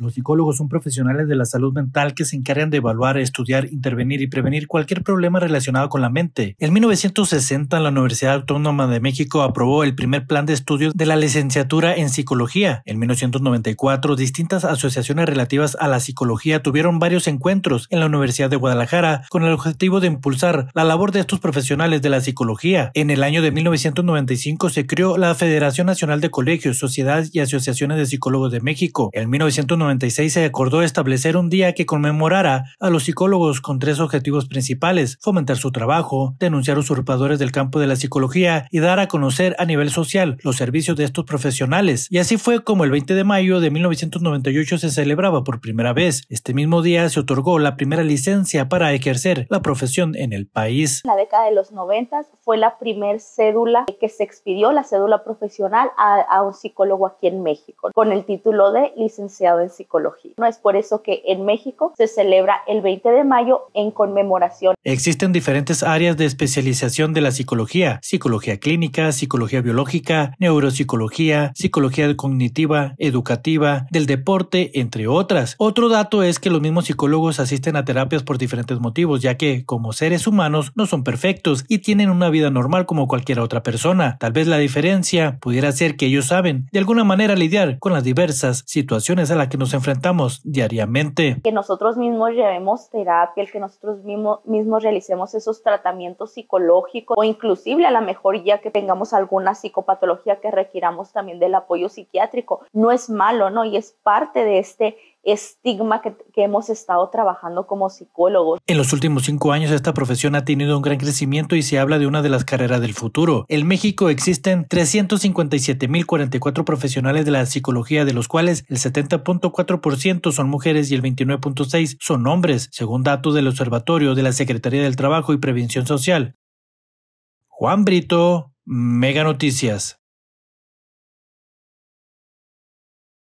Los psicólogos son profesionales de la salud mental que se encargan de evaluar, estudiar, intervenir y prevenir cualquier problema relacionado con la mente. En 1960, la Universidad Autónoma de México aprobó el primer plan de estudios de la licenciatura en psicología. En 1994, distintas asociaciones relativas a la psicología tuvieron varios encuentros en la Universidad de Guadalajara con el objetivo de impulsar la labor de estos profesionales de la psicología. En el año de 1995 se creó la Federación Nacional de Colegios, Sociedades y Asociaciones de Psicólogos de México. En 1990, se acordó establecer un día que conmemorara a los psicólogos con tres objetivos principales, fomentar su trabajo, denunciar usurpadores del campo de la psicología y dar a conocer a nivel social los servicios de estos profesionales. Y así fue como el 20 de mayo de 1998 se celebraba por primera vez. Este mismo día se otorgó la primera licencia para ejercer la profesión en el país. la década de los 90 fue la primer cédula que se expidió, la cédula profesional, a, a un psicólogo aquí en México, con el título de licenciado en psicología. No es por eso que en México se celebra el 20 de mayo en conmemoración. Existen diferentes áreas de especialización de la psicología, psicología clínica, psicología biológica, neuropsicología, psicología cognitiva, educativa, del deporte, entre otras. Otro dato es que los mismos psicólogos asisten a terapias por diferentes motivos, ya que como seres humanos no son perfectos y tienen una vida normal como cualquier otra persona. Tal vez la diferencia pudiera ser que ellos saben de alguna manera lidiar con las diversas situaciones a las que nos enfrentamos diariamente. Que nosotros mismos llevemos terapia, el que nosotros mismos, mismos realicemos esos tratamientos psicológicos o inclusive a lo mejor ya que tengamos alguna psicopatología que requiramos también del apoyo psiquiátrico. No es malo, ¿no? Y es parte de este estigma que, hemos estado trabajando como psicólogos. En los últimos cinco años esta profesión ha tenido un gran crecimiento y se habla de una de las carreras del futuro. En México existen 357.044 profesionales de la psicología, de los cuales el 70.4% son mujeres y el 29.6% son hombres, según datos del Observatorio de la Secretaría del Trabajo y Prevención Social. Juan Brito, Mega Noticias.